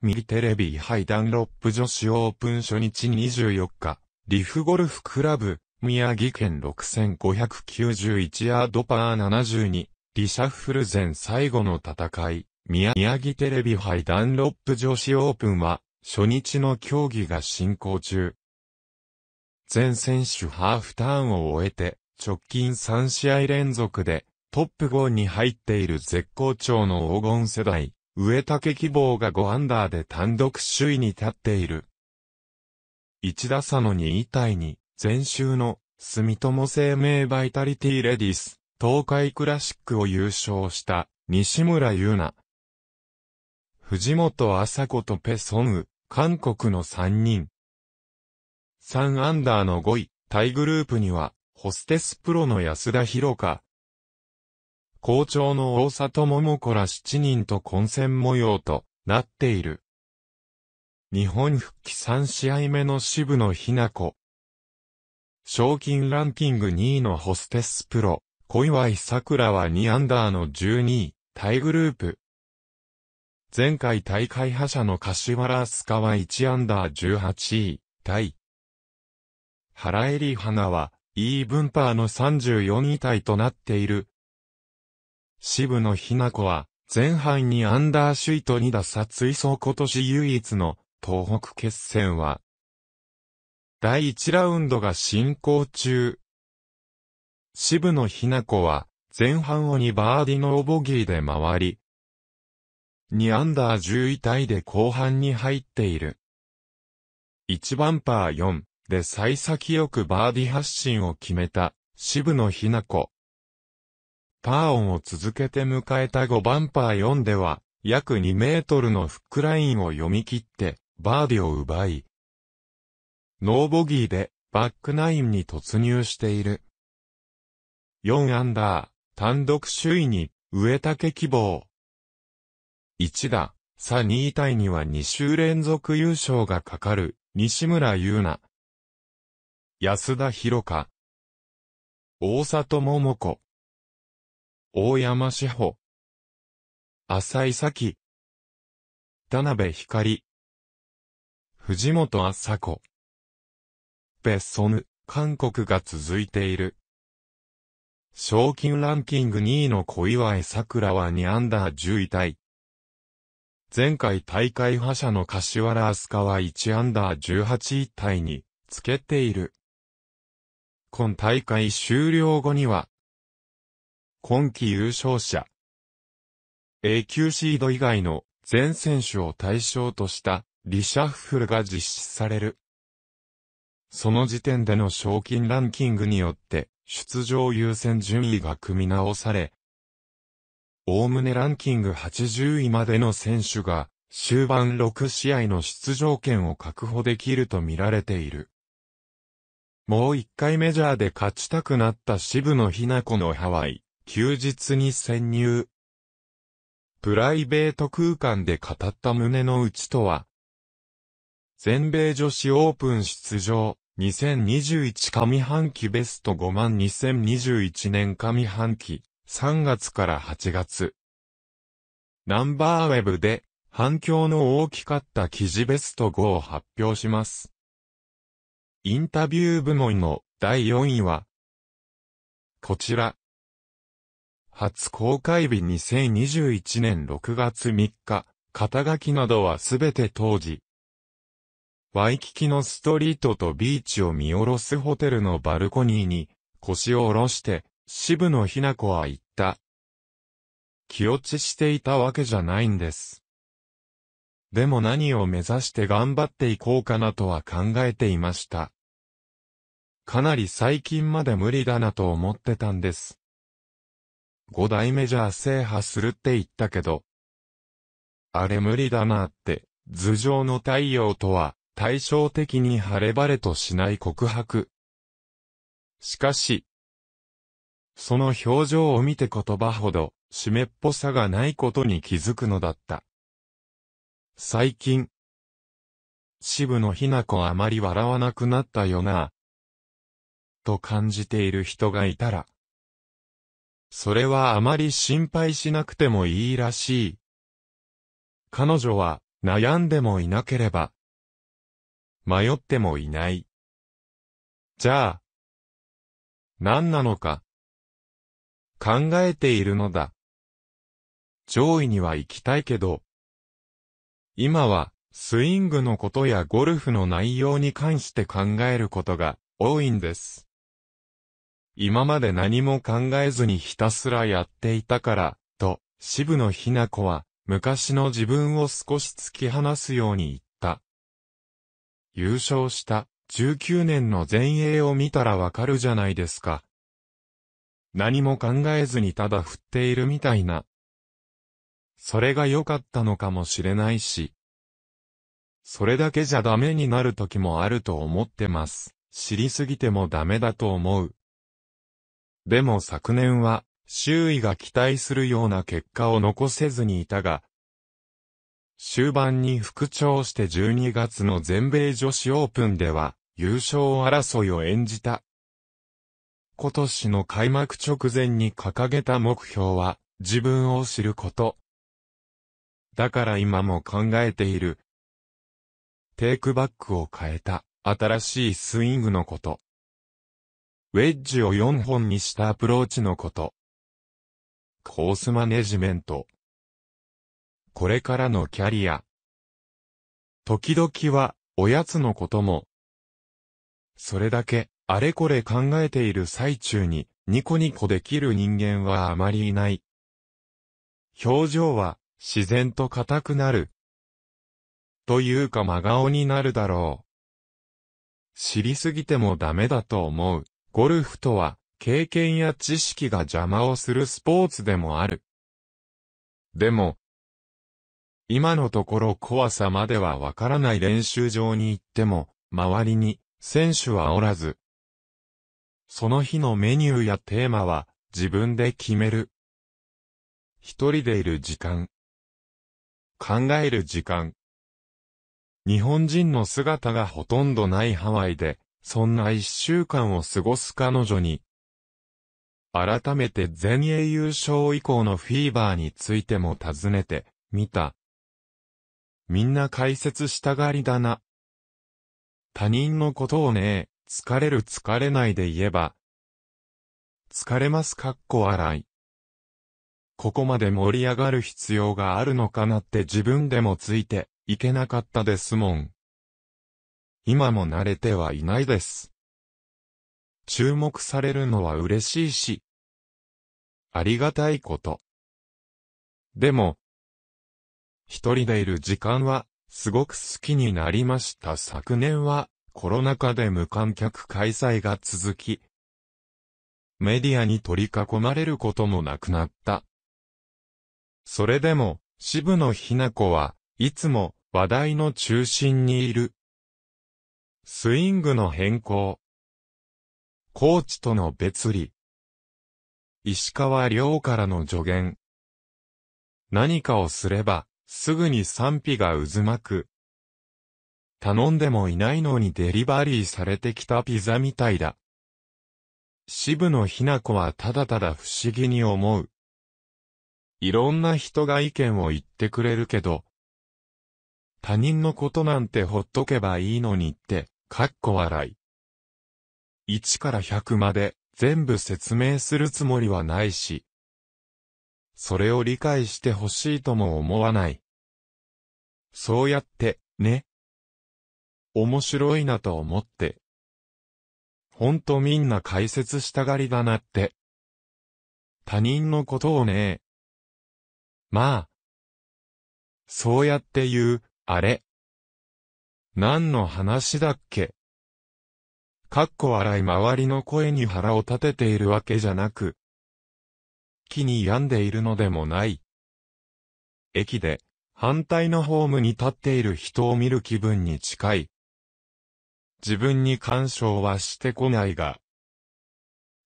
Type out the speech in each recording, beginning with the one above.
ミテレビハイダンロップ女子オープン初日24日、リフゴルフクラブ、宮城県6591ヤードパー72、リシャッフル前最後の戦い、宮城テレビハイダンロップ女子オープンは、初日の競技が進行中。全選手ハーフターンを終えて、直近3試合連続で、トップ5に入っている絶好調の黄金世代。植竹希望が5アンダーで単独首位に立っている。1打差の2位タイに、前週の、住友生命バイタリティレディス、東海クラシックを優勝した、西村優奈。藤本麻子とペソンウ、韓国の3人。3アンダーの5位、タイグループには、ホステスプロの安田博香、校長の大里桃子ら7人と混戦模様となっている。日本復帰3試合目の渋野日向子。賞金ランキング2位のホステスプロ、小祝桜は2アンダーの12位、タイグループ。前回大会覇者の柏原スカは1アンダー18位、タイ。原エリ花は、イーブンパーの34位タイとなっている渋野日向子は、前半にアンダーシュイと2打差追走今年唯一の東北決戦は、第1ラウンドが進行中。渋野日向子は、前半を2バーディのオボギーで回り、2アンダー10位タイで後半に入っている。1番パー4で幸先よくバーディ発進を決めた渋野日向子。パーオンを続けて迎えた5番パー4では、約2メートルのフックラインを読み切って、バーディを奪い、ノーボギーで、バックナインに突入している。4アンダー、単独首位に、植竹希望。1打、差2位タイには2週連続優勝がかかる、西村優奈。安田博香。大里桃子。大山志保。浅井咲。田辺光。藤本麻子。ベソヌ、韓国が続いている。賞金ランキング2位の小岩江桜は2アンダー10位タイ。前回大会覇者の柏原明日香は1アンダー18位タイにつけている。今大会終了後には今季優勝者。A 級シード以外の全選手を対象としたリシャッフルが実施される。その時点での賞金ランキングによって出場優先順位が組み直され、おおむねランキング80位までの選手が終盤6試合の出場権を確保できると見られている。もう一回メジャーで勝ちたくなった渋野日向子のハワイ。休日に潜入。プライベート空間で語った胸の内とは、全米女子オープン出場、2021上半期ベスト5万2021年上半期、3月から8月。ナンバーウェブで、反響の大きかった記事ベスト5を発表します。インタビュー部門の第4位は、こちら。初公開日2021年6月3日、肩書きなどはすべて当時。ワイキキのストリートとビーチを見下ろすホテルのバルコニーに腰を下ろして渋野日な子は言った。気落ちしていたわけじゃないんです。でも何を目指して頑張っていこうかなとは考えていました。かなり最近まで無理だなと思ってたんです。5代メジャー制覇するって言ったけど、あれ無理だなって、頭上の太陽とは、対照的に晴れ晴れとしない告白。しかし、その表情を見て言葉ほど、湿っぽさがないことに気づくのだった。最近、渋野日な子あまり笑わなくなったよな、と感じている人がいたら、それはあまり心配しなくてもいいらしい。彼女は悩んでもいなければ、迷ってもいない。じゃあ、何なのか、考えているのだ。上位には行きたいけど、今はスイングのことやゴルフの内容に関して考えることが多いんです。今まで何も考えずにひたすらやっていたから、と、渋野日向子は、昔の自分を少し突き放すように言った。優勝した19年の前衛を見たらわかるじゃないですか。何も考えずにただ振っているみたいな。それが良かったのかもしれないし。それだけじゃダメになる時もあると思ってます。知りすぎてもダメだと思う。でも昨年は、周囲が期待するような結果を残せずにいたが、終盤に復調して12月の全米女子オープンでは、優勝争いを演じた。今年の開幕直前に掲げた目標は、自分を知ること。だから今も考えている。テイクバックを変えた、新しいスイングのこと。ウェッジを4本にしたアプローチのこと。コースマネジメント。これからのキャリア。時々は、おやつのことも。それだけ、あれこれ考えている最中に、ニコニコできる人間はあまりいない。表情は、自然と硬くなる。というか真顔になるだろう。知りすぎてもダメだと思う。ゴルフとは、経験や知識が邪魔をするスポーツでもある。でも、今のところ怖さまではわからない練習場に行っても、周りに選手はおらず。その日のメニューやテーマは自分で決める。一人でいる時間。考える時間。日本人の姿がほとんどないハワイで、そんな一週間を過ごす彼女に、改めて全英優勝以降のフィーバーについても尋ねて、みた。みんな解説したがりだな。他人のことをね、疲れる疲れないで言えば、疲れますかっこ笑い。ここまで盛り上がる必要があるのかなって自分でもついていけなかったですもん。今も慣れてはいないです。注目されるのは嬉しいし、ありがたいこと。でも、一人でいる時間は、すごく好きになりました昨年は、コロナ禍で無観客開催が続き、メディアに取り囲まれることもなくなった。それでも、渋野日向子はいつも話題の中心にいる。スイングの変更。コーチとの別離。石川亮からの助言。何かをすれば、すぐに賛否が渦巻く。頼んでもいないのにデリバリーされてきたピザみたいだ。渋野ひな子はただただ不思議に思う。いろんな人が意見を言ってくれるけど、他人のことなんてほっとけばいいのにって、かっこ笑い。1から100まで全部説明するつもりはないし、それを理解してほしいとも思わない。そうやって、ね。面白いなと思って。ほんとみんな解説したがりだなって。他人のことをね。まあ。そうやって言う、あれ。何の話だっけかっこ笑い周りの声に腹を立てているわけじゃなく、気に病んでいるのでもない。駅で、反対のホームに立っている人を見る気分に近い。自分に干渉はしてこないが、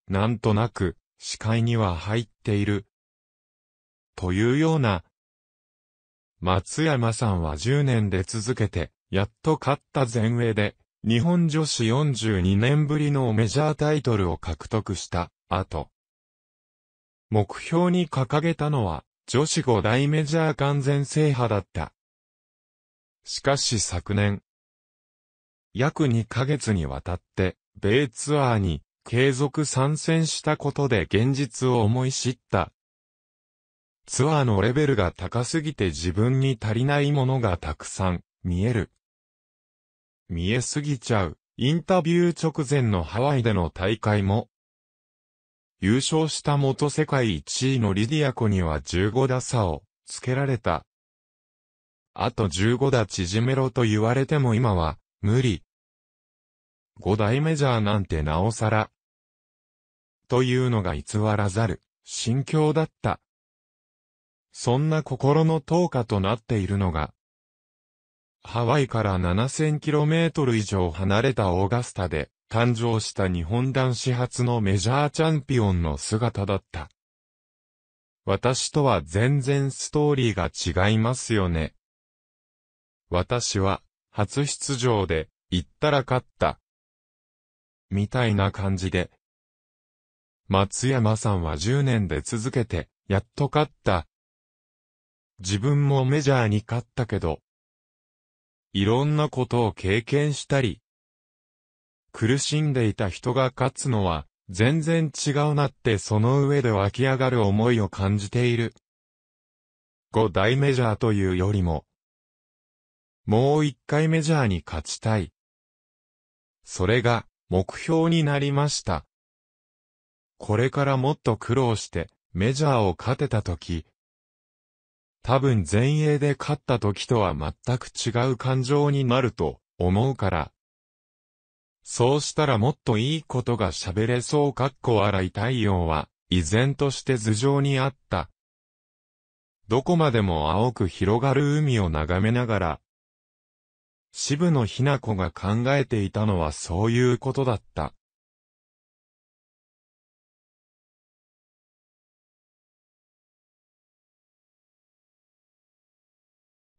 なんとなく、視界には入っている。というような、松山さんは10年で続けて、やっと勝った前衛で、日本女子42年ぶりのメジャータイトルを獲得した、後。目標に掲げたのは、女子5大メジャー完全制覇だった。しかし昨年、約2ヶ月にわたって、米ツアーに継続参戦したことで現実を思い知った。ツアーのレベルが高すぎて自分に足りないものがたくさん見える。見えすぎちゃう。インタビュー直前のハワイでの大会も、優勝した元世界1位のリディアコには15打差をつけられた。あと15打縮めろと言われても今は無理。5大メジャーなんてなおさら。というのが偽らざる心境だった。そんな心の投下となっているのがハワイから 7000km 以上離れたオーガスタで誕生した日本男子初のメジャーチャンピオンの姿だった。私とは全然ストーリーが違いますよね。私は、初出場で、行ったら勝った。みたいな感じで。松山さんは10年で続けて、やっと勝った。自分もメジャーに勝ったけど、いろんなことを経験したり、苦しんでいた人が勝つのは、全然違うなってその上で湧き上がる思いを感じている。5大メジャーというよりも、もう一回メジャーに勝ちたい。それが目標になりました。これからもっと苦労してメジャーを勝てたとき、多分前衛で勝った時とは全く違う感情になると思うから。そうしたらもっといいことが喋れそうかっこ荒い太陽は、依然として頭上にあった。どこまでも青く広がる海を眺めながら、渋野ひな子が考えていたのはそういうことだった。